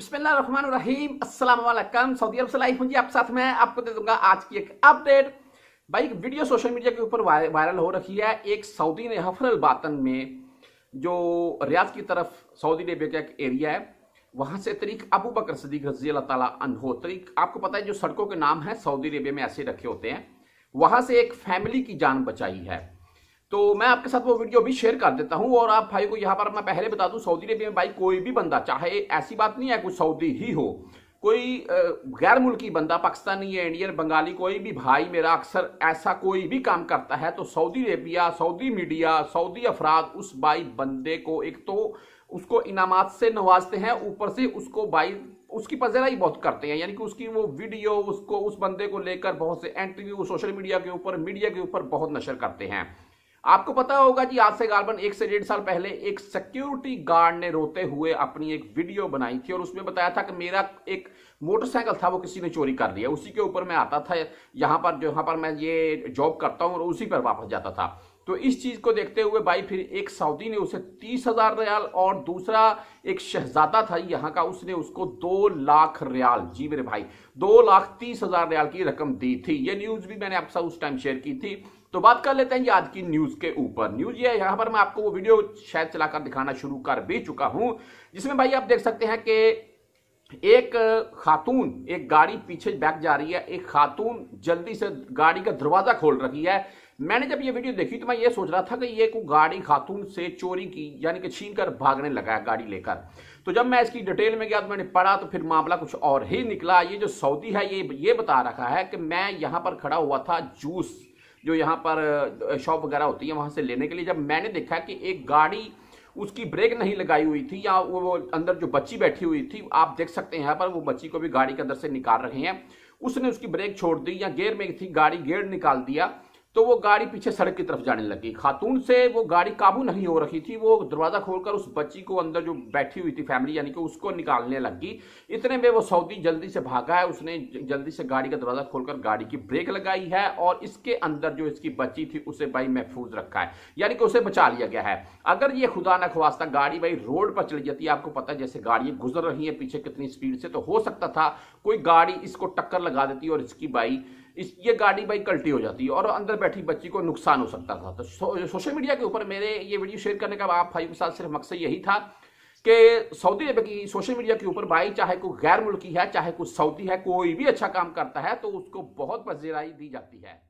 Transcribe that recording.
अस्सलाम वालेकुम सऊदी अरब से लाइफ हूँ जी आप साथ में आपको दे दूंगा आज की एक अपडेट भाई एक वीडियो सोशल मीडिया के ऊपर वायरल हो रही है एक सऊदी ने हफरल बातन में जो रियाज की तरफ सऊदी अरेबिया का एक एरिया है वहाँ से तरीक अबू बकर सदीक रजी अल्लाह तरीक आपको पता है जो सड़कों के नाम है सऊदी अरेबिया में ऐसे रखे होते हैं वहाँ से एक फैमिली की जान बचाई है तो मैं आपके साथ वो वीडियो भी शेयर कर देता हूं और आप भाई को यहाँ पर मैं पहले बता दूं सऊदी अरेबिया में भाई कोई भी बंदा चाहे ऐसी बात नहीं है कुछ सऊदी ही हो कोई गैर मुल्की बंदा पाकिस्तानी या इंडियन बंगाली कोई भी भाई मेरा अक्सर ऐसा कोई भी काम करता है तो Saudi Arabia Saudi media Saudi अफराद उस भाई बंदे को एक तो उसको इनामत से नवाजते हैं ऊपर से उसको भाई उसकी पजेराई बहुत करते हैं यानी कि उसकी वो वीडियो उसको उस बंदे को लेकर बहुत से इंटरव्यू सोशल मीडिया के ऊपर मीडिया के ऊपर बहुत नशर करते हैं आपको पता होगा जी आज से गार्बन एक से डेढ़ साल पहले एक सिक्योरिटी गार्ड ने रोते हुए अपनी एक वीडियो बनाई थी और उसमें बताया था कि मेरा एक मोटरसाइकिल था वो किसी ने चोरी कर लिया उसी के ऊपर मैं आता था यहाँ पर जहाँ पर मैं ये जॉब करता हूँ और उसी पर वापस जाता था तो इस चीज को देखते हुए भाई फिर एक सऊदी ने उसे तीस हजार रियाल और दूसरा एक शहजादा था यहां का उसने उसको दो लाख रियाल जी मेरे भाई दो लाख तीस हजार रियाल की रकम दी थी ये न्यूज भी मैंने आपसे उस टाइम शेयर की थी तो बात कर लेते हैं ये आज की न्यूज के ऊपर न्यूज ये यहां पर मैं आपको वो वीडियो शायद चलाकर दिखाना शुरू कर भी चुका हूं जिसमें भाई आप देख सकते हैं कि एक खातून एक गाड़ी पीछे बैक जा रही है एक खातून जल्दी से गाड़ी का दरवाजा खोल रही है मैंने जब ये वीडियो देखी तो मैं ये सोच रहा था कि ये को गाड़ी खातून से चोरी की यानी कि छीन कर भागने लगा है गाड़ी लेकर तो जब मैं इसकी डिटेल में गया तो मैंने पढ़ा तो फिर मामला कुछ और ही निकला ये जो सऊदी है ये ये बता रखा है कि मैं यहाँ पर खड़ा हुआ था जूस जो यहाँ पर शॉप वगैरह होती है वहाँ से लेने के लिए जब मैंने देखा कि एक गाड़ी उसकी ब्रेक नहीं लगाई हुई थी या वो अंदर जो बच्ची बैठी हुई थी आप देख सकते हैं यहाँ पर वो बच्ची को भी गाड़ी के अंदर से निकाल रहे हैं उसने उसकी ब्रेक छोड़ दी या गेयर में थी गाड़ी गेयर निकाल दिया तो वो गाड़ी पीछे सड़क की तरफ जाने लगी खातून से वो गाड़ी काबू नहीं हो रही थी वो दरवाज़ा खोलकर उस बच्ची को अंदर जो बैठी हुई थी फैमिली यानी कि उसको निकालने लगी इतने में वो सऊदी जल्दी से भागा है उसने जल्दी से गाड़ी का दरवाज़ा खोलकर गाड़ी की ब्रेक लगाई है और इसके अंदर जो इसकी बच्ची थी उसे भाई महफूज रखा है यानी कि उसे बचा लिया गया है अगर ये खुदा न खवास्ता गाड़ी भाई रोड पर चली जाती है आपको पता है जैसे गाड़ियाँ गुजर रही हैं पीछे कितनी स्पीड से तो हो सकता था कोई गाड़ी इसको टक्कर लगा देती और इसकी भाई इस ये गाड़ी बाइक कल्टी हो जाती है और अंदर बैठी बच्ची को नुकसान हो सकता था तो सो, सोशल मीडिया के ऊपर मेरे ये वीडियो शेयर करने का आप भाई के साथ सिर्फ मकसद यही था कि सऊदी अरब की सोशल मीडिया के ऊपर भाई चाहे कोई गैर मुल्की है चाहे कुछ सऊदी है कोई भी अच्छा काम करता है तो उसको बहुत पजीराई दी जाती है